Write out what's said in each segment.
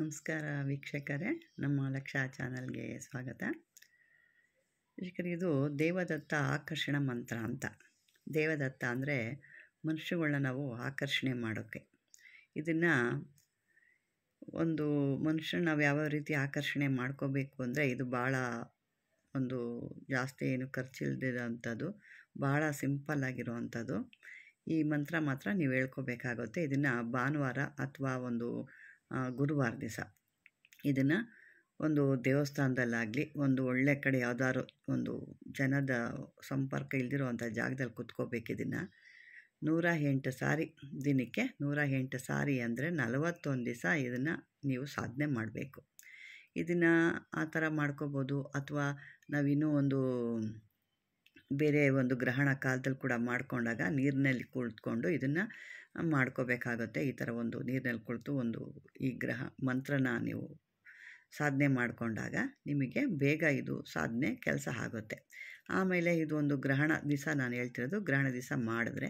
ನಮಸ್ಕಾರ ವೀಕ್ಷಕರೇ ನಮ್ಮ ಲಕ್ಷಾ ಚಾನಲ್ಗೆ ಸ್ವಾಗತ ವೀಕ್ಷಕರಿಗೆ ಇದು ದೇವದತ್ತ ಆಕರ್ಷಣ ಮಂತ್ರ ಅಂತ ದೇವದತ್ತ ಅಂದರೆ ಮನುಷ್ಯಗಳನ್ನ ನಾವು ಆಕರ್ಷಣೆ ಮಾಡೋಕ್ಕೆ ಇದನ್ನು ಒಂದು ಮನುಷ್ಯನ ನಾವು ಯಾವ ರೀತಿ ಆಕರ್ಷಣೆ ಮಾಡ್ಕೋಬೇಕು ಅಂದರೆ ಇದು ಭಾಳ ಒಂದು ಜಾಸ್ತಿ ಏನು ಖರ್ಚಿಲ್ದಿರೋಂಥದ್ದು ಭಾಳ ಸಿಂಪಲ್ ಆಗಿರುವಂಥದ್ದು ಈ ಮಂತ್ರ ಮಾತ್ರ ನೀವು ಹೇಳ್ಕೋಬೇಕಾಗುತ್ತೆ ಇದನ್ನು ಭಾನುವಾರ ಅಥವಾ ಒಂದು ಗುರುವಾರ ದಿವಸ ಇದನ್ನು ಒಂದು ದೇವಸ್ಥಾನದಲ್ಲಾಗಲಿ ಒಂದು ಒಳ್ಳೆ ಕಡೆ ಯಾವುದಾದ್ರು ಒಂದು ಜನದ ಸಂಪರ್ಕ ಇಲ್ದಿರುವಂಥ ಜಾಗದಲ್ಲಿ ಕುತ್ಕೋಬೇಕು ಇದನ್ನು ನೂರ ಎಂಟು ಸಾರಿ ದಿನಕ್ಕೆ ನೂರ ಎಂಟು ಸಾರಿ ಅಂದರೆ ನಲವತ್ತೊಂದು ದಿವಸ ಇದನ್ನು ನೀವು ಸಾಧನೆ ಮಾಡಬೇಕು ಇದನ್ನು ಆ ಥರ ಮಾಡ್ಕೋಬೋದು ಅಥವಾ ನಾವಿನ್ನೂ ಒಂದು ಬೇರೆ ಒಂದು ಗ್ರಹಣ ಕಾಲದಲ್ಲಿ ಕೂಡ ಮಾಡಿಕೊಂಡಾಗ ನೀರಿನಲ್ಲಿ ಕುಳಿತುಕೊಂಡು ಇದನ್ನು ಮಾಡ್ಕೋಬೇಕಾಗುತ್ತೆ ಈ ಥರ ಒಂದು ನೀರಿನಲ್ಲಿ ಕುಳಿತು ಒಂದು ಈ ಗ್ರಹ ಮಂತ್ರನ ನೀವು ಸಾಧನೆ ಮಾಡಿಕೊಂಡಾಗ ನಿಮಗೆ ಬೇಗ ಇದು ಸಾಧನೆ ಕೆಲಸ ಆಗುತ್ತೆ ಆಮೇಲೆ ಇದು ಒಂದು ಗ್ರಹಣ ದಿವಸ ನಾನು ಹೇಳ್ತಿರೋದು ಗ್ರಹಣ ದಿವಸ ಮಾಡಿದ್ರೆ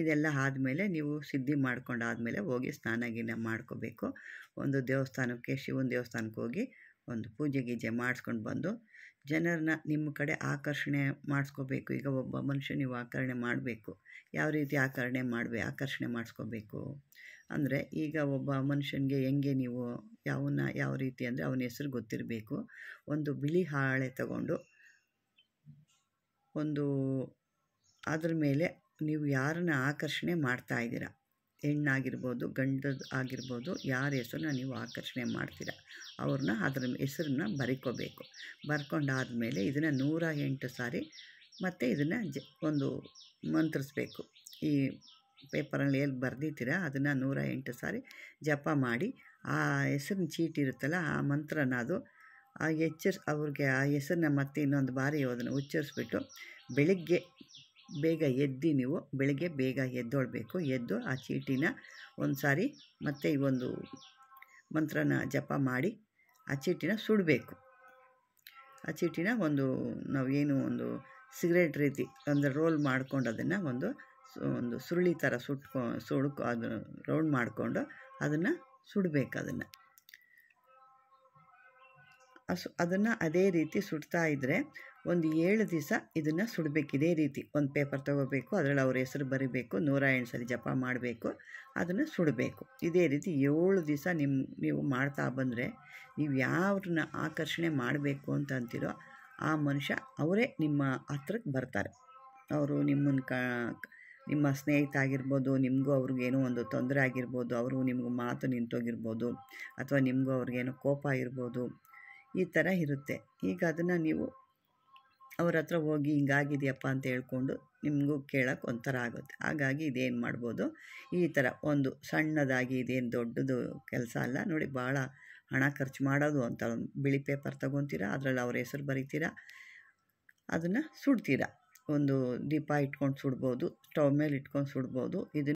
ಇದೆಲ್ಲ ಆದಮೇಲೆ ನೀವು ಸಿದ್ಧಿ ಮಾಡ್ಕೊಂಡಾದಮೇಲೆ ಹೋಗಿ ಸ್ನಾನ ಗೀನ ಮಾಡ್ಕೋಬೇಕು ಒಂದು ದೇವಸ್ಥಾನಕ್ಕೆ ಶಿವನ ದೇವಸ್ಥಾನಕ್ಕೆ ಹೋಗಿ ಒಂದು ಪೂಜೆ ಗೀಜೆ ಮಾಡಿಸ್ಕೊಂಡು ಬಂದು ಜನರನ್ನ ನಿಮ್ಮ ಕಡೆ ಆಕರ್ಷಣೆ ಮಾಡಿಸ್ಕೋಬೇಕು ಈಗ ಒಬ್ಬ ಮನುಷ್ಯ ನೀವು ಆಕರಣೆ ಮಾಡಬೇಕು ಯಾವ ರೀತಿ ಆಕರಣೆ ಮಾಡಬೇ ಆಕರ್ಷಣೆ ಮಾಡಿಸ್ಕೋಬೇಕು ಅಂದರೆ ಈಗ ಒಬ್ಬ ಮನುಷ್ಯನಿಗೆ ಹೆಂಗೆ ನೀವು ಯಾವನ್ನ ಯಾವ ರೀತಿ ಅಂದರೆ ಅವನ ಹೆಸರು ಗೊತ್ತಿರಬೇಕು ಒಂದು ಬಿಳಿ ಹಾಳೆ ತಗೊಂಡು ಒಂದು ಅದ್ರ ಮೇಲೆ ನೀವು ಯಾರನ್ನ ಆಕರ್ಷಣೆ ಮಾಡ್ತಾ ಇದ್ದೀರಾ ಹೆಣ್ಣಾಗಿರ್ಬೋದು ಗಂಡದ ಆಗಿರ್ಬೋದು ಯಾರ ಹೆಸ್ರನ್ನ ನೀವು ಆಕರ್ಷಣೆ ಮಾಡ್ತೀರ ಅವ್ರನ್ನ ಅದ್ರ ಹೆಸ್ರನ್ನ ಬರ್ಕೋಬೇಕು ಬರ್ಕೊಂಡಾದಮೇಲೆ ಇದನ್ನು ನೂರ ಎಂಟು ಸಾರಿ ಮತ್ತು ಇದನ್ನು ಜ ಒಂದು ಮಂತ್ರಿಸ್ಬೇಕು ಈ ಪೇಪರಲ್ಲಿ ಎಲ್ಲಿ ಬರ್ದಿದ್ದೀರ ಅದನ್ನು ನೂರ ಎಂಟು ಸಾರಿ ಜಪ ಮಾಡಿ ಆ ಹೆಸರಿನ ಚೀಟಿ ಇರುತ್ತಲ್ಲ ಆ ಮಂತ್ರನ ಅದು ಆ ಎಚ್ಚರಿಸ್ ಅವ್ರಿಗೆ ಆ ಹೆಸರನ್ನ ಮತ್ತೆ ಇನ್ನೊಂದು ಬಾರಿ ಅದನ್ನು ಉಚ್ಚರಿಸ್ಬಿಟ್ಟು ಬೆಳಿಗ್ಗೆ ಬೇಗ ಎದ್ದು ನೀವು ಬೆಳಗ್ಗೆ ಬೇಗ ಎದ್ದೊಳ್ಬೇಕು ಎದ್ದು ಆ ಚೀಟಿನ ಒಂದು ಸಾರಿ ಮತ್ತು ಈ ಒಂದು ಮಂತ್ರನ ಜಪ ಮಾಡಿ ಆ ಚೀಟಿನ ಸುಡಬೇಕು ಆ ಚೀಟಿನ ಒಂದು ನಾವು ಏನು ಒಂದು ಸಿಗರೇಟ್ ರೀತಿ ಅಂದರೆ ರೋಲ್ ಮಾಡ್ಕೊಂಡು ಅದನ್ನು ಒಂದು ಒಂದು ಸುರುಳಿ ಥರ ಸುಟ್ಕೊ ಸುಡ್ಕೊ ಅದನ್ನು ರೌಂಡ್ ಮಾಡಿಕೊಂಡು ಅದನ್ನು ಸುಡಬೇಕು ಅದನ್ನು ಅದನ್ನು ಅದೇ ರೀತಿ ಸುಡ್ತಾ ಇದ್ದರೆ ಒಂದು ಏಳು ದಿವಸ ಇದನ್ನು ಸುಡಬೇಕು ಇದೇ ರೀತಿ ಒಂದು ಪೇಪರ್ ತೊಗೋಬೇಕು ಅದರಲ್ಲಿ ಅವ್ರ ಹೆಸರು ಬರೀಬೇಕು ನೂರ ಎಂಟು ಜಪ ಮಾಡಬೇಕು ಅದನ್ನು ಸುಡಬೇಕು ಇದೇ ರೀತಿ ಏಳು ದಿವಸ ನಿಮ್ಮ ನೀವು ಮಾಡ್ತಾ ಬಂದರೆ ನೀವು ಯಾರನ್ನ ಆಕರ್ಷಣೆ ಮಾಡಬೇಕು ಅಂತ ಅಂತೀರೋ ಆ ಮನುಷ್ಯ ಅವರೇ ನಿಮ್ಮ ಹತ್ರಕ್ಕೆ ಬರ್ತಾರೆ ಅವರು ನಿಮ್ಮನ್ನು ಕ ನಿಮ್ಮ ಸ್ನೇಹಿತ ಆಗಿರ್ಬೋದು ನಿಮಗೂ ಅವ್ರಿಗೇನೋ ಒಂದು ತೊಂದರೆ ಆಗಿರ್ಬೋದು ಅವರು ನಿಮಗೂ ಮಾತು ನಿಂತೋಗಿರ್ಬೋದು ಅಥವಾ ನಿಮಗೂ ಅವ್ರಿಗೇನೋ ಕೋಪ ಇರ್ಬೋದು ಈ ಥರ ಇರುತ್ತೆ ಈಗ ಅದನ್ನು ನೀವು ಅವ್ರ ಹತ್ರ ಹೋಗಿ ಹಿಂಗಾಗಿದೆಯಪ್ಪ ಅಂತ ಹೇಳ್ಕೊಂಡು ನಿಮಗೂ ಕೇಳೋಕೆ ಒಂಥರ ಆಗುತ್ತೆ ಹಾಗಾಗಿ ಇದೇನು ಮಾಡ್ಬೋದು ಈ ಥರ ಒಂದು ಸಣ್ಣದಾಗಿ ಇದೇನು ದೊಡ್ಡದು ಕೆಲಸ ಅಲ್ಲ ನೋಡಿ ಭಾಳ ಹಣ ಖರ್ಚು ಮಾಡೋದು ಅಂತ ಬಿಳಿ ಪೇಪರ್ ತೊಗೊತೀರಾ ಅದರಲ್ಲಿ ಅವ್ರ ಹೆಸರು ಬರಿತೀರಾ ಅದನ್ನು ಸುಡ್ತೀರಾ ಒಂದು ದೀಪ ಇಟ್ಕೊಂಡು ಸುಡ್ಬೋದು ಸ್ಟವ್ ಮೇಲೆ ಇಟ್ಕೊಂಡು ಸುಡ್ಬೋದು ಇದನ್ನು